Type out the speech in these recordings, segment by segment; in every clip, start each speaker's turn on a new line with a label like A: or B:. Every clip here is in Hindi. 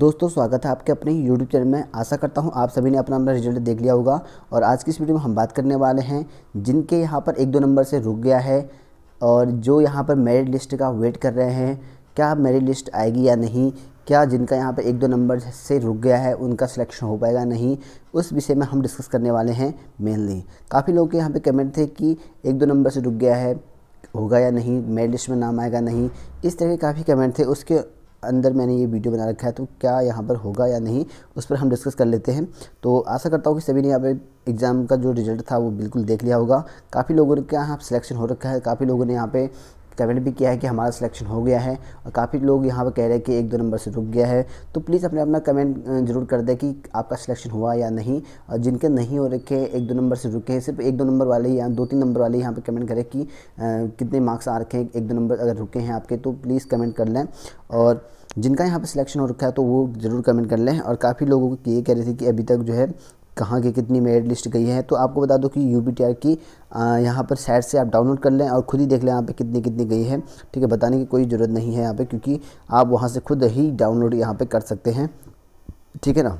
A: दोस्तों स्वागत है आपके अपने YouTube चैनल में आशा करता हूँ आप सभी ने अपना अपना रिजल्ट देख लिया होगा और आज की इस वीडियो में हम बात करने वाले हैं जिनके यहाँ पर एक दो नंबर से रुक गया है और जो यहाँ पर मेरिट लिस्ट का वेट कर रहे हैं क्या मेरिट लिस्ट आएगी या नहीं क्या जिनका यहाँ पर एक दो नंबर से रुक गया है उनका सिलेक्शन हो पाएगा नहीं उस विषय में हम डिस्कस करने वाले हैं मेनली काफ़ी लोगों के यहाँ पर कमेंट थे कि एक दो नंबर से रुक गया है होगा या नहीं मेरिट लिस्ट में नाम आएगा नहीं इस तरह के काफ़ी कमेंट थे उसके अंदर मैंने ये वीडियो बना रखा है तो क्या यहाँ पर होगा या नहीं उस पर हम डिस्कस कर लेते हैं तो आशा करता हूँ कि सभी ने यहाँ पर एग्ज़ाम का जो रिजल्ट था वो बिल्कुल देख लिया होगा काफ़ी लोगों ने क्या यहाँ सिलेक्शन हो रखा है काफ़ी लोगों ने यहाँ पे कमेंट भी किया है कि हमारा सिलेक्शन हो गया है और काफ़ी लोग यहाँ पर कह रहे हैं कि एक दो नंबर से रुक गया है तो प्लीज़ अपने अपना कमेंट जरूर कर दें कि आपका सिलेक्शन हुआ या नहीं और जिनके नहीं हो रखे एक दो नंबर से रुके हैं सिर्फ एक दो नंबर वाले या दो तीन नंबर वाले यहाँ पर कमेंट करें कि कितने मार्क्स आ रखे हैं एक दो नंबर अगर रुके हैं आपके तो प्लीज़ कमेंट कर लें और जिनका यहाँ पर सिलेक्शन हो रखा है तो वो ज़रूर कमेंट कर लें और काफ़ी लोगों को ये कह रहे थे कि अभी तक जो है कहाँ की कितनी मेरिट लिस्ट गई है तो आपको बता दो कि यू बी टी आर की यहाँ पर साइट से आप डाउनलोड कर लें और खुद ही देख लें यहाँ पे कितनी कितनी गई है ठीक है बताने की कोई ज़रूरत नहीं है यहाँ पे क्योंकि आप वहाँ से खुद ही डाउनलोड यहाँ पे कर सकते हैं ठीक है ना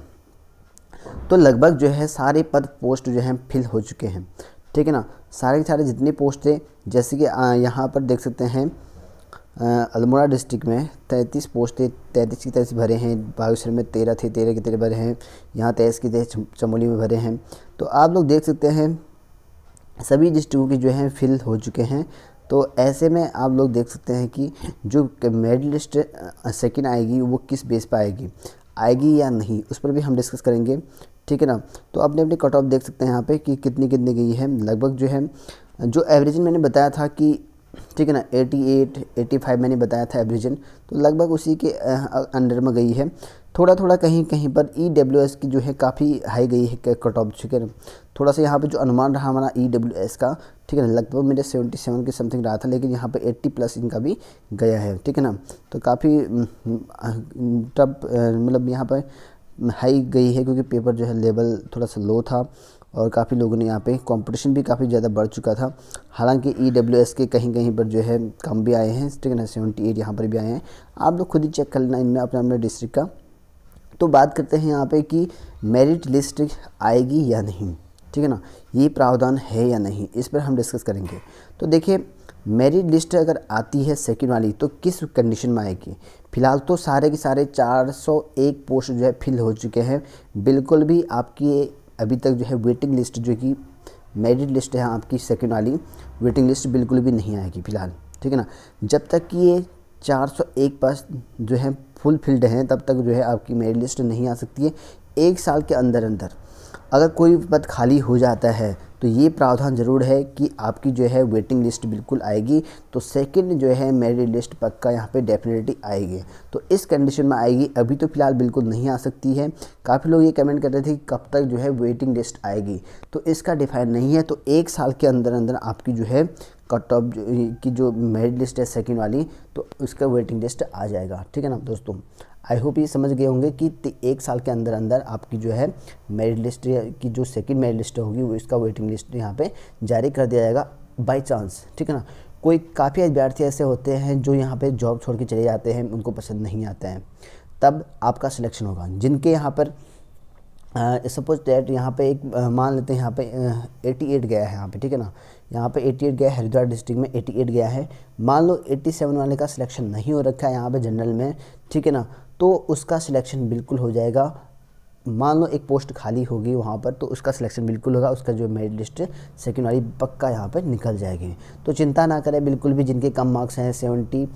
A: तो लगभग जो है सारे पद पोस्ट जो है फिल हो चुके हैं ठीक है ना सारे के सारे जितने पोस्ट थे जैसे कि यहाँ पर देख सकते हैं अल्मोड़ा डिस्ट्रिक्ट में तैंतीस पोस्टें तैंतीस की तैंतीस भरे हैं बागेश्वर में तेरह थे तेरह के तरह भरे हैं यहाँ तेईस की तेईस चमोली में भरे हैं तो आप लोग देख सकते हैं सभी डिस्ट्रिक्टों के जो हैं फिल हो चुके हैं तो ऐसे में आप लोग देख सकते हैं कि जो मेडलिस्ट सेकेंड आएगी वो किस बेस पर आएगी आएगी या नहीं उस पर भी हम डिस्कस करेंगे ठीक है ना तो अपने अपने कट ऑफ देख सकते हैं यहाँ पे कि कितनी कितनी गई है लगभग जो है जो एवरेज मैंने बताया था कि ठीक है ना 88, 85 मैंने बताया था एवरेजन तो लगभग उसी के अंडर में गई है थोड़ा थोड़ा कहीं कहीं पर ई डब्ल्यू एस की जो है काफ़ी हाई गई है कट ऑफ ठीक है ना थोड़ा सा यहाँ पे जो अनुमान रहा हमारा ई डब्ल्यू एस का ठीक है ना लगभग मेरे 77 के समथिंग रहा था लेकिन यहाँ पे 80 प्लस इनका भी गया है ठीक है ना तो काफ़ी टप मतलब यहाँ पर हाई गई है क्योंकि पेपर जो है लेवल थोड़ा सा लो था और काफ़ी लोगों ने यहाँ पे कंपटीशन भी काफ़ी ज़्यादा बढ़ चुका था हालांकि ई e के कहीं कहीं पर जो है कम भी आए हैं ठीक है ना सेवेंटी एट यहाँ पर भी आए हैं आप लोग खुद ही चेक कर लेना इनमें अपने अपने डिस्ट्रिक्ट का तो बात करते हैं यहाँ पे कि मेरिट लिस्ट आएगी या नहीं ठीक है ना ये प्रावधान है या नहीं इस पर हम डिस्कस करेंगे तो देखिए मेरिट लिस्ट अगर आती है सेकेंड वाली तो किस कंडीशन में आएगी फिलहाल तो सारे के सारे 401 पोस्ट जो है फिल हो चुके हैं बिल्कुल भी आपकी अभी तक जो है वेटिंग लिस्ट जो कि मेरिट लिस्ट है आपकी सेकेंड वाली वेटिंग लिस्ट बिल्कुल भी नहीं आएगी फिलहाल ठीक है ना जब तक कि ये 401 पास जो है फुल फिल्ड हैं तब तक जो है आपकी मेरिट लिस्ट नहीं आ सकती है एक साल के अंदर अंदर अगर कोई पद खाली हो जाता है तो ये प्रावधान ज़रूर है कि आपकी जो है वेटिंग लिस्ट बिल्कुल आएगी तो सेकंड जो है मेरिट लिस्ट पक्का यहाँ पे डेफिनेटली आएगी तो इस कंडीशन में आएगी अभी तो फ़िलहाल बिल्कुल नहीं आ सकती है काफ़ी लोग ये कमेंट कर रहे थे कि कब तक जो है वेटिंग लिस्ट आएगी तो इसका डिफाइन नहीं है तो एक साल के अंदर अंदर आपकी जो है कट ऑफ की जो मेरिट लिस्ट है सेकेंड वाली तो उसका वेटिंग लिस्ट आ जाएगा ठीक है ना दोस्तों आई होप ये समझ गए होंगे कि एक साल के अंदर अंदर आपकी जो है मेरिट लिस्ट की जो सेकंड मेरिट लिस्ट होगी वो इसका वेटिंग लिस्ट यहाँ पे जारी कर दिया जाएगा बाय चांस ठीक है ना कोई काफ़ी अभ्यर्थी ऐसे होते हैं जो यहाँ पे जॉब छोड़ के चले जाते हैं उनको पसंद नहीं आते हैं तब आपका सिलेक्शन होगा जिनके यहाँ पर सपोज डेट यहाँ पे एक मान लेते हैं यहाँ पे एटी एट गया है यहाँ पर ठीक है ना यहाँ पे एटी एट गया है हरिद्वार डिस्ट्रिक्ट में एटी एट गया है मान लो 87 सेवन वाले का सिलेक्शन नहीं हो रखा है यहाँ पे जनरल में ठीक है ना तो उसका सिलेक्शन बिल्कुल हो जाएगा मान लो एक पोस्ट खाली होगी वहाँ पर तो उसका सिलेक्शन बिल्कुल होगा उसका जो मेरिट लिस्ट सेकेंड वाली पक्का यहाँ पर निकल जाएगी तो चिंता ना करें बिल्कुल भी जिनके कम मार्क्स हैं सेवेंटी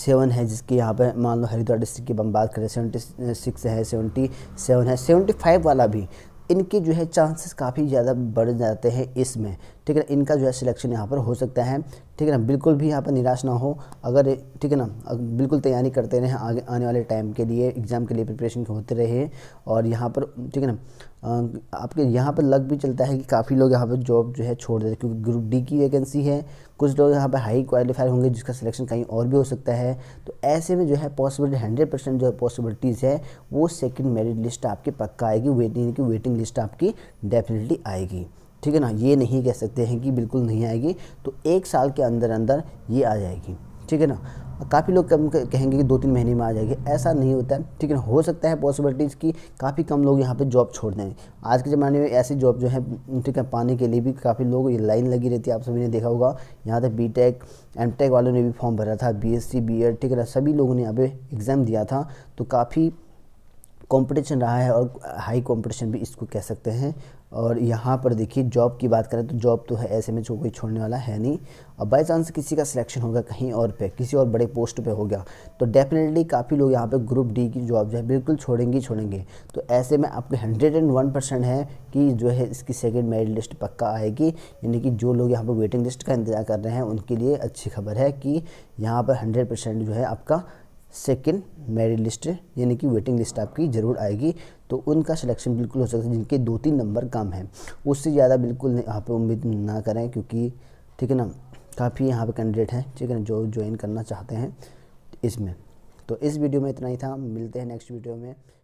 A: सेवन है जिसकी यहाँ पर मान लो हरिद्वार डिस्ट्रिक्ट की हम बात करें सेवेंटी सिक्स है सेवेंटी सेवन है सेवेंटी फाइव वाला भी इनके जो है चांसेस काफ़ी ज़्यादा बढ़ जाते हैं इसमें ठीक है ना इनका जो है सिलेक्शन यहाँ पर हो सकता है ठीक है ना बिल्कुल भी यहाँ पर निराश ना हो अगर ठीक है ना बिल्कुल तैयारी करते रहें आगे आने वाले टाइम के लिए एग्ज़ाम के लिए प्रिपरेशन होते रहे और यहाँ पर ठीक है ना आपके यहाँ पर लग भी चलता है कि काफ़ी लोग यहाँ पर जॉब जो है छोड़ देते क्योंकि ग्रुप डी की वैकेंसी है कुछ लोग यहाँ पर हाई क्वालिफाई होंगे जिसका सिलेक्शन कहीं और भी हो सकता है तो ऐसे में जो है पॉसिबिलिटी हंड्रेड परसेंट जो है पॉसिबिलिटीज़ है वो सेकंड मेरिट लिस्ट आपकी पक्का आएगी वेटिंग की वेटिंग लिस्ट आपकी डेफिनेटली आएगी ठीक है ना ये नहीं कह सकते हैं कि बिल्कुल नहीं आएगी तो एक साल के अंदर अंदर ये आ जाएगी ठीक है ना काफ़ी लोग कम कहेंगे कि दो तीन महीने में आ जाएगी ऐसा नहीं होता है ठीक है हो सकता है पॉसिबिलिटीज़ की काफ़ी कम लोग यहाँ पे जॉब छोड़ दें आज के ज़माने में ऐसी जॉब जो है ठीक है पाने के लिए भी काफ़ी लोग ये लाइन लगी रहती है आप सभी ने देखा होगा यहाँ तक बी टेक एम टेक वालों ने भी फॉर्म भरा था B S C B Ed ठीक है सभी लोगों ने यहाँ पर एग्ज़ाम दिया था तो काफ़ी कंपटीशन रहा है और हाई कंपटीशन भी इसको कह सकते हैं और यहाँ पर देखिए जॉब की बात करें तो जॉब तो है ऐसे में जो कोई छोड़ने वाला है नहीं और बाई चांस किसी का सिलेक्शन होगा कहीं और पे किसी और बड़े पोस्ट पे हो गया तो डेफिनेटली काफ़ी लोग यहाँ पे ग्रुप डी की जॉब जो है बिल्कुल छोड़ेंगे छोड़ेंगे तो ऐसे में आपके हंड्रेड एंड वन परसेंट है कि जो है इसकी सेकेंड मेरिट लिस्ट पक्का आएगी यानी कि जो लोग यहाँ पर वेटिंग लिस्ट का इंतजार कर रहे हैं उनके लिए अच्छी खबर है कि यहाँ पर हंड्रेड जो है आपका सेकेंड मेरिट लिस्ट यानी कि वेटिंग लिस्ट आपकी ज़रूर आएगी तो उनका सिलेक्शन बिल्कुल हो सकता है जिनके दो तीन नंबर कम हैं उससे ज़्यादा बिल्कुल यहाँ पे उम्मीद ना करें क्योंकि ठीक है ना काफ़ी यहाँ पे कैंडिडेट हैं ठीक है जो ज्वाइन करना चाहते हैं इसमें तो इस वीडियो में इतना ही था मिलते हैं नेक्स्ट वीडियो में